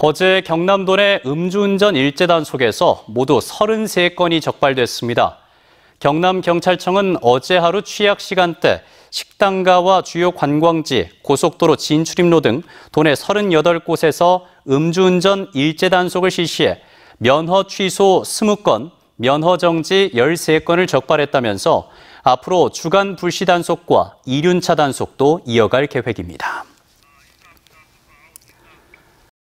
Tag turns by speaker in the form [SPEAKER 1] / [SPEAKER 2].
[SPEAKER 1] 어제 경남도 내 음주운전 일제단속에서 모두 33건이 적발됐습니다. 경남경찰청은 어제 하루 취약 시간대 식당가와 주요 관광지, 고속도로 진출입로 등 도내 38곳에서 음주운전 일제단속을 실시해 면허 취소 20건, 면허 정지 13건을 적발했다면서 앞으로 주간 불시 단속과 이륜차 단속도 이어갈 계획입니다.